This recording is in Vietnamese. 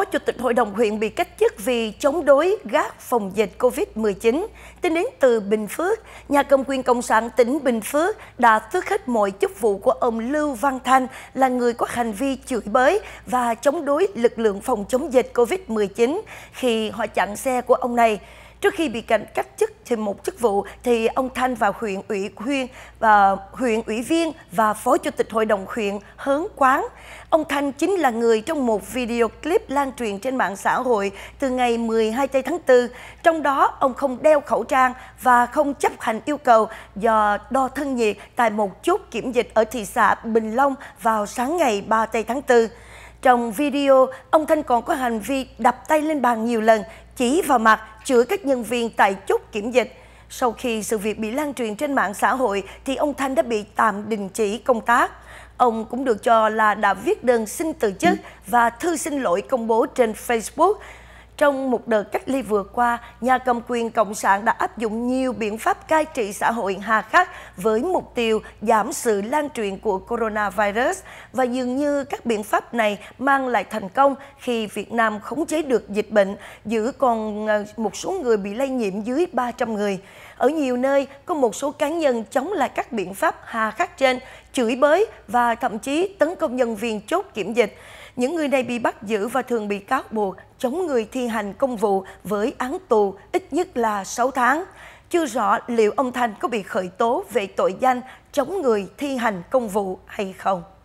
Phó Chủ tịch Hội đồng huyện bị cách chức vì chống đối gác phòng dịch COVID-19. Tính đến từ Bình Phước, nhà cầm quyền Cộng sản tỉnh Bình Phước đã tước hết mọi chức vụ của ông Lưu Văn Thanh là người có hành vi chửi bới và chống đối lực lượng phòng chống dịch COVID-19 khi họ chặn xe của ông này. Trước khi bị cảnh cách chức thì một chức vụ thì ông Thanh vào huyện ủy huyện và huyện ủy viên và phó chủ tịch hội đồng huyện Hớn Quán. Ông Thanh chính là người trong một video clip lan truyền trên mạng xã hội từ ngày 12 tháng 4. Trong đó, ông không đeo khẩu trang và không chấp hành yêu cầu do đo thân nhiệt tại một chốt kiểm dịch ở thị xã Bình Long vào sáng ngày 3 tháng 4. Trong video, ông Thanh còn có hành vi đập tay lên bàn nhiều lần chỉ vào mặt chửi các nhân viên tại chốt kiểm dịch. Sau khi sự việc bị lan truyền trên mạng xã hội thì ông Thanh đã bị tạm đình chỉ công tác. Ông cũng được cho là đã viết đơn xin từ chức và thư xin lỗi công bố trên Facebook. Trong một đợt cách ly vừa qua, nhà cầm quyền Cộng sản đã áp dụng nhiều biện pháp cai trị xã hội hà khắc với mục tiêu giảm sự lan truyền của coronavirus và dường như các biện pháp này mang lại thành công khi Việt Nam khống chế được dịch bệnh, giữ còn ờ, một số người bị lây nhiễm dưới 300 người ở nhiều nơi có một số cá nhân chống lại các biện pháp hà khắc trên, chửi bới và thậm chí tấn công nhân viên chốt kiểm dịch. Những người này bị bắt giữ và thường bị cáo buộc chống người thi hành công vụ với án tù ít nhất là 6 tháng. Chưa rõ liệu ông Thanh có bị khởi tố về tội danh chống người thi hành công vụ hay không.